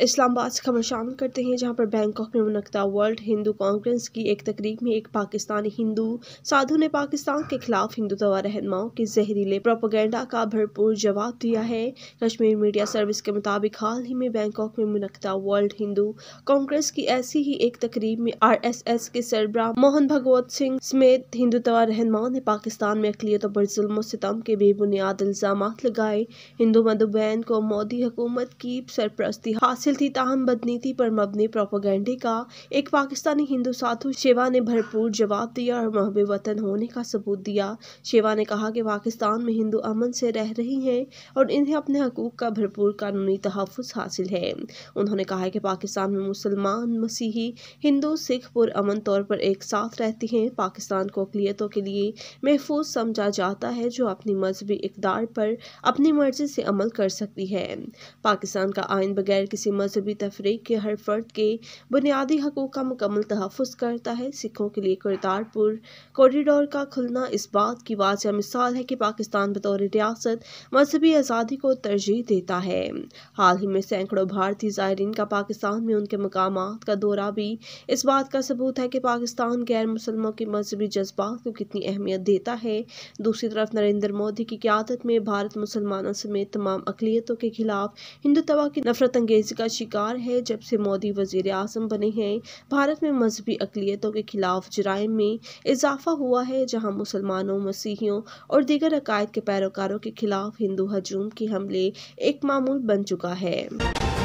इस्लामाबाद से खबर शामिल करते हैं जहां पर बैंकॉक में मुनदा वर्ल्ड हिंदू कॉन्फ्रेंस की एक तकरीब में एक पाकिस्तानी हिंदू साधु ने पाकिस्तान के खिलाफ हिंदुत्वा रहनुमाओं के जहरीले प्रोपोगेंडा का भरपूर जवाब दिया है कश्मीर मीडिया सर्विस के मुताबिक हाल ही में बैंकॉक में मनदा वर्ल्ड हिंदू कांग्रेस की ऐसी ही एक तकरीब में आर एस एस के सरबरा मोहन भगवत सिंह समेत हिंदुत्वा रहनुमाओं ने पाकिस्तान में अकलीतों पर जुल्म सितम के बेबुनियाद इल्जाम लगाए हिंदू मधुबैन को मोदी हुकूमत की सरपरस्ती हासिल हासिल थी ताहम बदनीति पर मबनी प्रोपोगंडे का एक पाकिस्तानी हिंदू साधु शेवा ने भरपूर जवाब दिया और महब वतन होने का सबूत दिया शेवा ने कहा कि पाकिस्तान में हिंदू अमन से रह रही हैं और इन्हें अपने हकूक़ का भरपूर कानूनी तहफ़ हासिल है उन्होंने कहा कि पाकिस्तान में मुसलमान मसीही हिंदू सिख अमन तौर पर एक साथ रहती हैं पाकिस्तान को अकलीतों के लिए महफूज समझा जाता है जो अपनी मजहबी इकदार पर अपनी मर्जी से अमल कर सकती है पाकिस्तान का आयन बगैर किसी मजहबी तफरीक के हर फर्द के बुनियादी हकूक़ का मुकम्मल तहफ़ करता है सिखों के लिए करतारपुर कॉरिडोर का खुलना इस बात की वाजह मिसाल है कि पाकिस्तान बतौर रियासत मजहबी आज़ादी को तरजीह देता है हाल ही में सैकड़ों भारतीय ज़ायरीन का पाकिस्तान में उनके मकाम का दौरा भी इस बात का सबूत है कि पाकिस्तान गैर मुसलमों के मजहबी जज्बात को कितनी अहमियत देता है दूसरी तरफ नरेंद्र मोदी की क्यादत में भारत मुसलमानों समेत तमाम अकलीतों के खिलाफ हिंदुत्वा की नफरत अंगेजी का शिकार है जब से मोदी वजीर आजम बने हैं भारत में मजहबी अकलीतों के खिलाफ जराइम में इजाफा हुआ है जहां मुसलमानों मसीहियों और दीगर अकायद के पैरोकारों के खिलाफ हिंदू हजूम के हमले एक मामूल बन चुका है